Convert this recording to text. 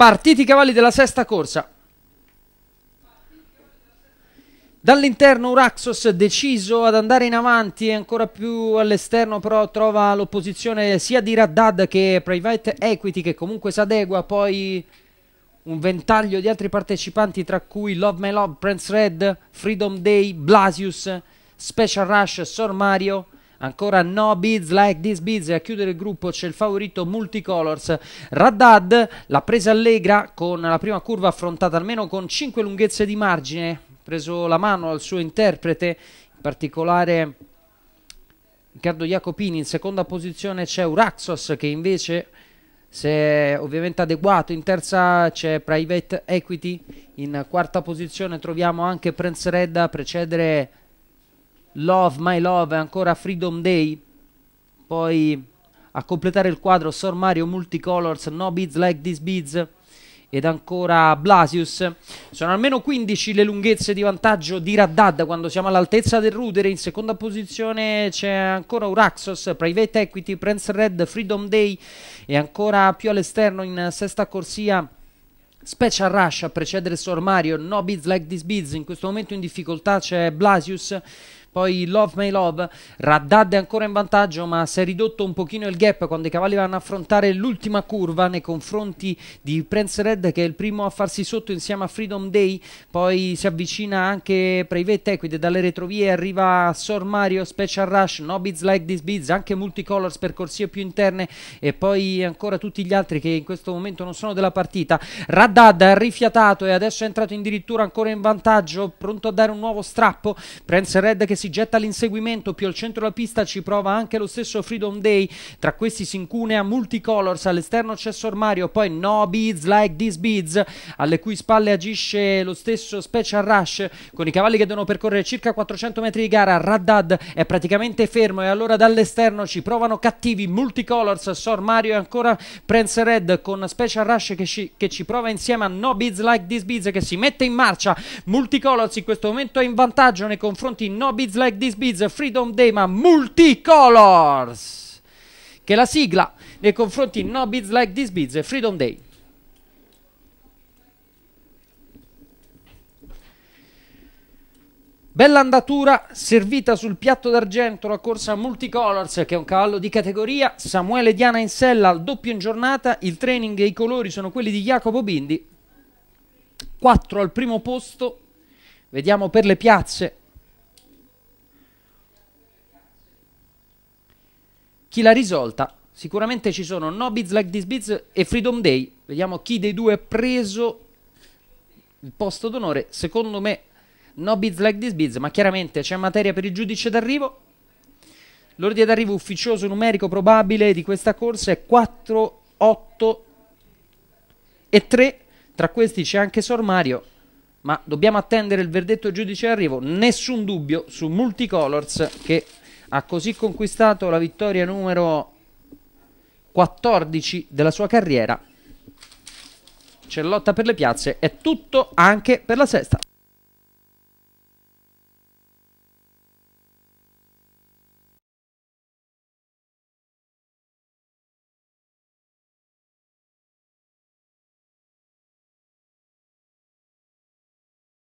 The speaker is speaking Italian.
Partiti i cavalli della sesta corsa. Dall'interno Uraxos deciso ad andare in avanti e ancora più all'esterno però trova l'opposizione sia di Raddad che Private Equity che comunque si adegua poi un ventaglio di altri partecipanti tra cui Love My Love, Prince Red, Freedom Day, Blasius, Special Rush, Sor Mario Ancora no bids like this bids e a chiudere il gruppo c'è il favorito Multicolors. Raddad, l'ha presa allegra con la prima curva affrontata almeno con 5 lunghezze di margine. Preso la mano al suo interprete, in particolare Riccardo Jacopini. In seconda posizione c'è Uraxos che invece si è ovviamente adeguato. In terza c'è Private Equity. In quarta posizione troviamo anche Prince Red a precedere Love, My Love, ancora Freedom Day, poi a completare il quadro Sor Mario Multicolors, No Beads Like These Beads ed ancora Blasius. Sono almeno 15 le lunghezze di vantaggio di Raddad quando siamo all'altezza del rudere. In seconda posizione c'è ancora Uraxos, Private Equity, Prince Red, Freedom Day e ancora più all'esterno in sesta corsia. Special Rush a precedere Sor Mario, No Bids Like This Bids, in questo momento in difficoltà c'è Blasius, poi Love May Love, Raddad è ancora in vantaggio ma si è ridotto un pochino il gap quando i cavalli vanno a affrontare l'ultima curva nei confronti di Prince Red che è il primo a farsi sotto insieme a Freedom Day, poi si avvicina anche Private Equid dalle retrovie arriva Sor Mario, Special Rush, No Bids Like This Bids, anche Multicolors per corsie più interne e poi ancora tutti gli altri che in questo momento non sono della partita. Raddad ha rifiatato e adesso è entrato addirittura ancora in vantaggio, pronto a dare un nuovo strappo. Prince Red che si getta all'inseguimento più al centro della pista ci prova anche lo stesso Freedom Day tra questi si incunea Multicolors all'esterno c'è Sormario poi No Beads Like These Beads alle cui spalle agisce lo stesso Special Rush con i cavalli che devono percorrere circa 400 metri di gara Raddad è praticamente fermo e allora dall'esterno ci provano cattivi Multicolors Sormario e ancora Prince Red con Special Rush che ci, che ci prova insieme a No Beads Like These Beads che si mette in marcia Multicolors in questo momento è in vantaggio nei confronti No Beads Kids Like This Beats Freedom Day ma Multicolors che è la sigla nei confronti No Beats Like This Beats Freedom Day Bella andatura servita sul piatto d'argento la corsa Multicolors che è un cavallo di categoria, Samuele Diana in sella al doppio in giornata, il training e i colori sono quelli di Jacopo Bindi, 4 al primo posto, vediamo per le piazze chi l'ha risolta. Sicuramente ci sono No Bids Like This Bids e Freedom Day. Vediamo chi dei due ha preso il posto d'onore. Secondo me No Bids Like This Bids, ma chiaramente c'è materia per il giudice d'arrivo. L'ordine d'arrivo ufficioso numerico probabile di questa corsa è 4, 8 e 3. Tra questi c'è anche Sor Mario, ma dobbiamo attendere il verdetto giudice d'arrivo. Nessun dubbio su Multicolors che ha così conquistato la vittoria numero 14 della sua carriera. C'è lotta per le piazze, è tutto anche per la sesta.